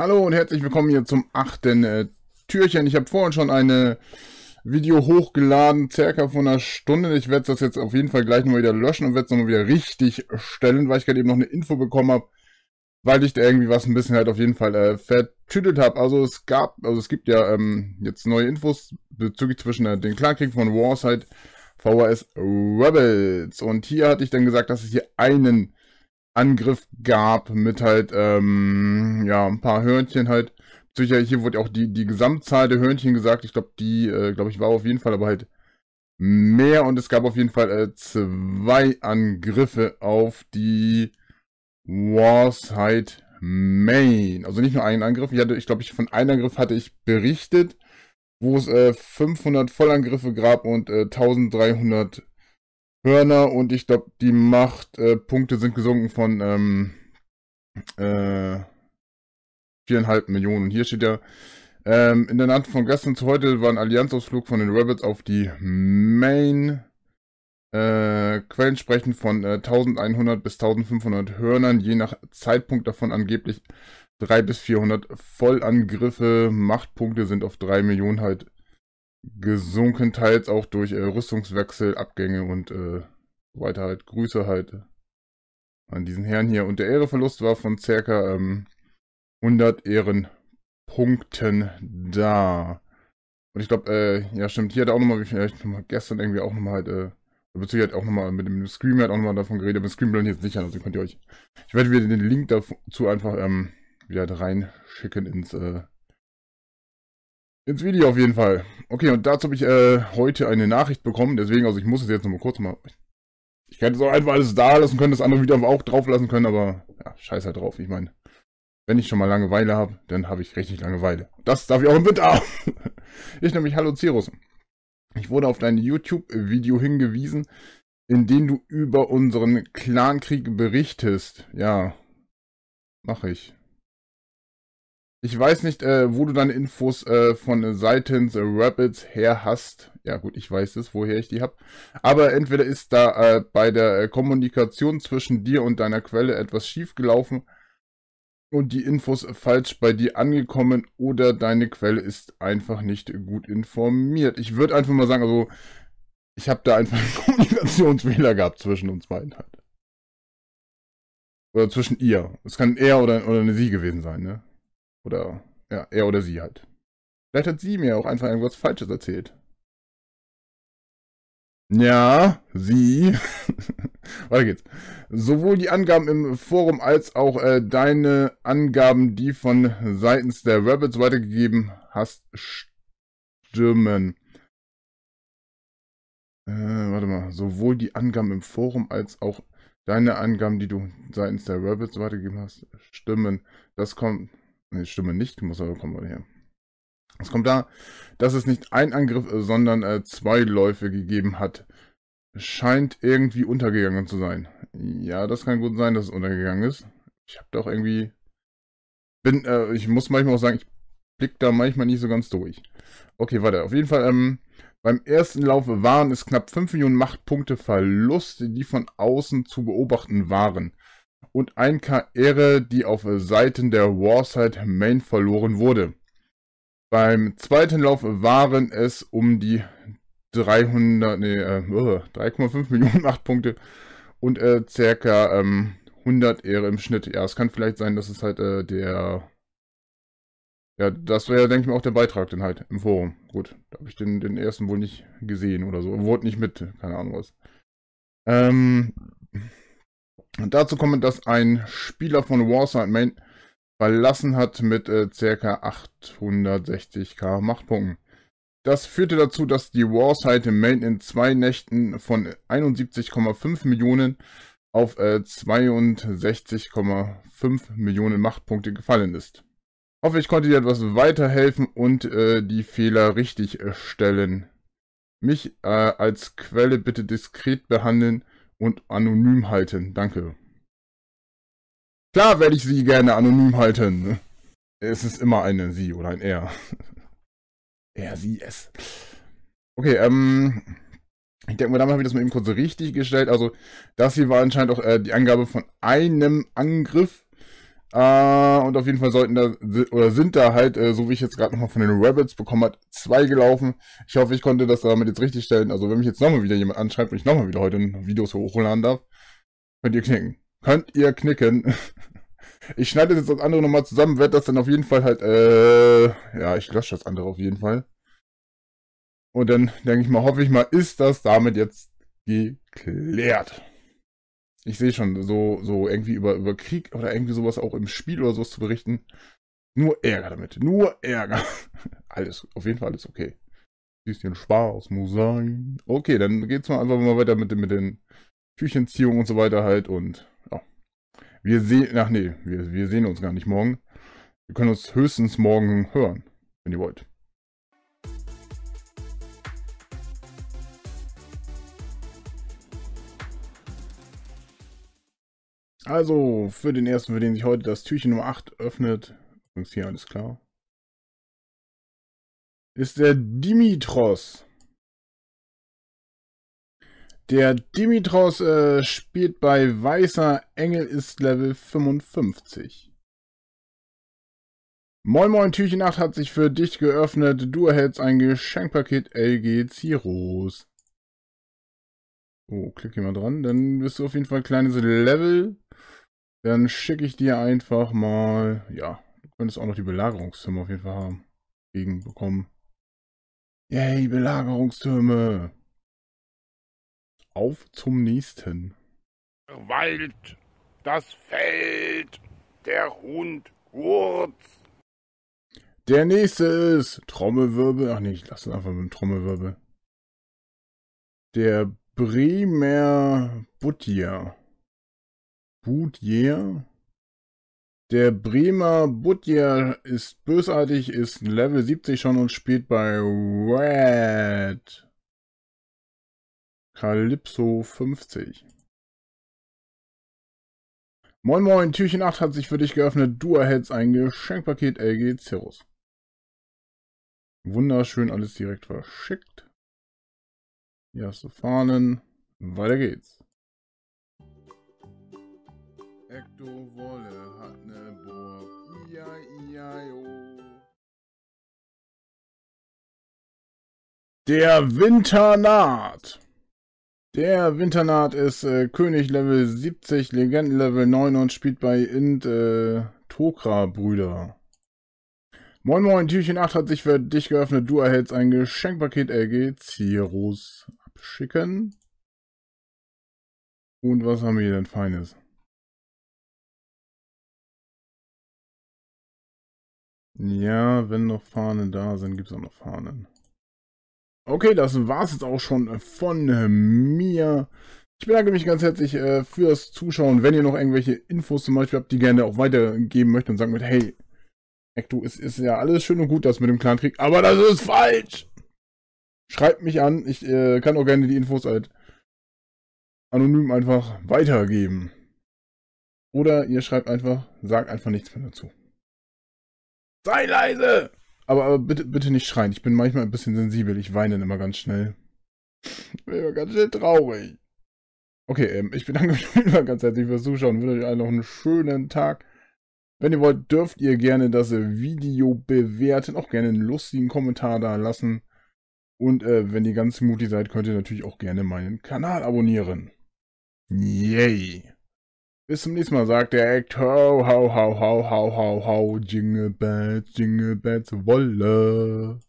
Hallo und herzlich willkommen hier zum achten äh, Türchen. Ich habe vorhin schon ein Video hochgeladen, circa von einer Stunde. Ich werde das jetzt auf jeden Fall gleich nochmal wieder löschen und werde es nochmal wieder richtig stellen, weil ich gerade eben noch eine Info bekommen habe, weil ich da irgendwie was ein bisschen halt auf jeden Fall äh, vertüdelt habe. Also es gab, also es gibt ja ähm, jetzt neue Infos bezüglich zwischen äh, den Klarkrieg von Warside VHS Rebels. Und hier hatte ich dann gesagt, dass ich hier einen Angriff gab mit halt, ähm, ja, ein paar Hörnchen halt. Sicher, hier wurde auch die, die Gesamtzahl der Hörnchen gesagt. Ich glaube, die, äh, glaube ich, war auf jeden Fall aber halt mehr und es gab auf jeden Fall äh, zwei Angriffe auf die Warside Main. Also nicht nur einen Angriff. Ich hatte, ich glaube, ich von einem Angriff hatte ich berichtet, wo es äh, 500 Vollangriffe gab und äh, 1300 Hörner und ich glaube, die Machtpunkte äh, sind gesunken von ähm, äh, 4,5 Millionen. Und Hier steht ja, ähm, in der Nacht von gestern zu heute war ein Allianzausflug von den Rebels auf die Main. Äh, Quellen sprechen von äh, 1100 bis 1500 Hörnern, je nach Zeitpunkt davon angeblich 3 bis 400 Vollangriffe. Äh, Machtpunkte sind auf 3 Millionen halt gesunken, teils auch durch äh, Rüstungswechsel, Abgänge und äh, weiter halt. Grüße halt an diesen Herrn hier. Und der Ehreverlust war von ca. Ähm, 100 Ehrenpunkten da. Und ich glaube, äh, ja stimmt, hier hat er auch nochmal, wie vielleicht nochmal gestern irgendwie auch nochmal halt, äh, beziehungsweise hat auch nochmal mit dem Scream hat auch nochmal davon geredet, aber Scream bleibt jetzt nicht also könnt ihr euch, ich werde wieder den Link dazu einfach, ähm, wieder halt reinschicken ins, äh, ins Video auf jeden Fall. Okay, und dazu habe ich äh, heute eine Nachricht bekommen, deswegen, also ich muss es jetzt nochmal kurz mal... Ich hätte es auch einfach alles da lassen können, das andere Video auch drauf lassen können, aber ja, scheiß halt drauf. Ich meine, wenn ich schon mal Langeweile habe, dann habe ich richtig Langeweile. Das darf ich auch im Winter ich nehme mich Hallo Cirrus. Ich wurde auf dein YouTube-Video hingewiesen, in dem du über unseren Clankrieg berichtest. Ja, mache ich. Ich weiß nicht, äh, wo du deine Infos äh, von seitens äh, Rapids her hast. Ja gut, ich weiß es, woher ich die habe. Aber entweder ist da äh, bei der äh, Kommunikation zwischen dir und deiner Quelle etwas schief gelaufen und die Infos falsch bei dir angekommen oder deine Quelle ist einfach nicht gut informiert. Ich würde einfach mal sagen, also ich habe da einfach einen Kommunikationsfehler gehabt zwischen uns beiden halt. Oder zwischen ihr. Es kann er oder, oder eine sie gewesen sein, ne? Oder, ja, er oder sie halt. Vielleicht hat sie mir auch einfach irgendwas Falsches erzählt. Ja, sie. Weiter geht's. Sowohl die Angaben im Forum als auch äh, deine Angaben, die von seitens der Rabbits weitergegeben hast, stimmen. Äh, warte mal. Sowohl die Angaben im Forum als auch deine Angaben, die du seitens der Rabbits weitergegeben hast, stimmen. Das kommt Nee, Stimme nicht, muss aber kommen wir her. Es kommt da, dass es nicht ein Angriff, äh, sondern äh, zwei Läufe gegeben hat. Scheint irgendwie untergegangen zu sein. Ja, das kann gut sein, dass es untergegangen ist. Ich habe doch irgendwie... Bin, äh, ich muss manchmal auch sagen, ich blick da manchmal nicht so ganz durch. Okay, warte. Auf jeden Fall, ähm, beim ersten Lauf waren es knapp 5 Millionen Machtpunkte Verlust, die von außen zu beobachten waren und ein Karriere, die auf Seiten der Warside Main verloren wurde. Beim zweiten Lauf waren es um die 300, nee, äh, 3,5 Millionen 8 Punkte und äh, circa ähm, 100 Ehre im Schnitt. Ja, es kann vielleicht sein, dass es halt äh, der. Ja, das wäre, denke ich mal, auch der Beitrag dann halt im Forum. Gut, da habe ich den, den ersten wohl nicht gesehen oder so. Wurde nicht mit, keine Ahnung was. Ähm, und dazu kommt, dass ein Spieler von Warside Main verlassen hat mit äh, ca. 860k Machtpunkten. Das führte dazu, dass die Warside Main in zwei Nächten von 71,5 Millionen auf äh, 62,5 Millionen Machtpunkte gefallen ist. Hoffe, ich konnte dir etwas weiterhelfen und äh, die Fehler richtig äh, stellen. Mich äh, als Quelle bitte diskret behandeln und anonym halten. Danke. Klar werde ich sie gerne anonym halten. Ne? Es ist immer eine sie oder ein er. er, sie, es. Okay, ähm... Ich denke mal, damit habe ich das mal eben kurz richtig gestellt. Also, das hier war anscheinend auch äh, die Angabe von einem Angriff äh, und auf jeden Fall sollten da, oder sind da halt, äh, so wie ich jetzt gerade nochmal von den Rabbits bekommen habe, zwei gelaufen. Ich hoffe, ich konnte das damit jetzt richtig stellen. Also wenn mich jetzt nochmal wieder jemand anschreibt und ich nochmal wieder heute ein Video so hochladen darf, könnt ihr knicken. Könnt ihr knicken. Ich schneide jetzt das andere nochmal zusammen, werde das dann auf jeden Fall halt, äh, ja, ich lösche das andere auf jeden Fall. Und dann denke ich mal, hoffe ich mal, ist das damit jetzt geklärt ich sehe schon, so, so irgendwie über, über Krieg oder irgendwie sowas auch im Spiel oder sowas zu berichten. Nur Ärger damit. Nur Ärger. Alles, auf jeden Fall alles okay. Bisschen Spaß muss sein. Okay, dann geht's mal einfach mal weiter mit, mit den Tüchenziehungen und so weiter halt und ja. Wir sehen, ach nee, wir, wir sehen uns gar nicht morgen. Wir können uns höchstens morgen hören, wenn ihr wollt. Also, für den ersten, für den sich heute das Türchen Nummer 8 öffnet, übrigens hier alles klar, ist der Dimitros. Der Dimitros äh, spielt bei Weißer Engel ist Level 55. Moin Moin Türchen 8 hat sich für dich geöffnet. Du erhältst ein Geschenkpaket LG Ziros. Oh, klick hier mal dran. Dann bist du auf jeden Fall ein kleines Level. Dann schicke ich dir einfach mal... Ja, du könntest auch noch die Belagerungstürme auf jeden Fall haben. Gegen bekommen. Yay, Belagerungstürme. Auf zum nächsten. Wald, das Feld, der Hund Wurz. Der nächste ist Trommelwirbel. Ach nee, ich lasse es einfach mit dem Trommelwirbel. Der Bremer Buttier. Buttier. Der Bremer Buttier ist bösartig, ist Level 70 schon und spielt bei Red. Calypso 50. Moin Moin, Türchen 8 hat sich für dich geöffnet. Du erhältst ein Geschenkpaket LG Cirrus. Wunderschön alles direkt verschickt. Hier hast du Fahnen. Weiter geht's. Ecto Wolle hat eine Burg. i i i Der Winter Der Winter ist äh, König Level 70, Legenden Level 9 und spielt bei Int äh, Tokra Brüder. Moin Moin, Türchen 8 hat sich für dich geöffnet. Du erhältst ein Geschenkpaket, LG Cirrus schicken. Und was haben wir hier denn Feines? Ja, wenn noch Fahnen da sind, gibt es auch noch Fahnen. Okay, das war's jetzt auch schon von mir. Ich bedanke mich ganz herzlich äh, fürs Zuschauen. Wenn ihr noch irgendwelche Infos zum Beispiel habt, die gerne auch weitergeben möchtet und sagt mit, hey, Ecto, es ist ja alles schön und gut, das mit dem Clan Krieg, aber das ist falsch! Schreibt mich an, ich äh, kann auch gerne die Infos halt anonym einfach weitergeben. Oder ihr schreibt einfach, sagt einfach nichts mehr dazu. Sei leise! Aber, aber bitte, bitte nicht schreien. Ich bin manchmal ein bisschen sensibel. Ich weine immer ganz schnell. Ich bin immer ganz schnell traurig. Okay, ähm, ich bedanke mich immer ganz herzlich fürs Zuschauen. Ich wünsche euch allen noch einen schönen Tag. Wenn ihr wollt, dürft ihr gerne das Video bewerten. Auch gerne einen lustigen Kommentar da lassen. Und äh, wenn ihr ganz mutig seid, könnt ihr natürlich auch gerne meinen Kanal abonnieren. Yay! Bis zum nächsten Mal, sagt der Act. Ho, ho, ho, ho, ho, ho, ho, Jingle Bells, Jingle Bells, Wolle.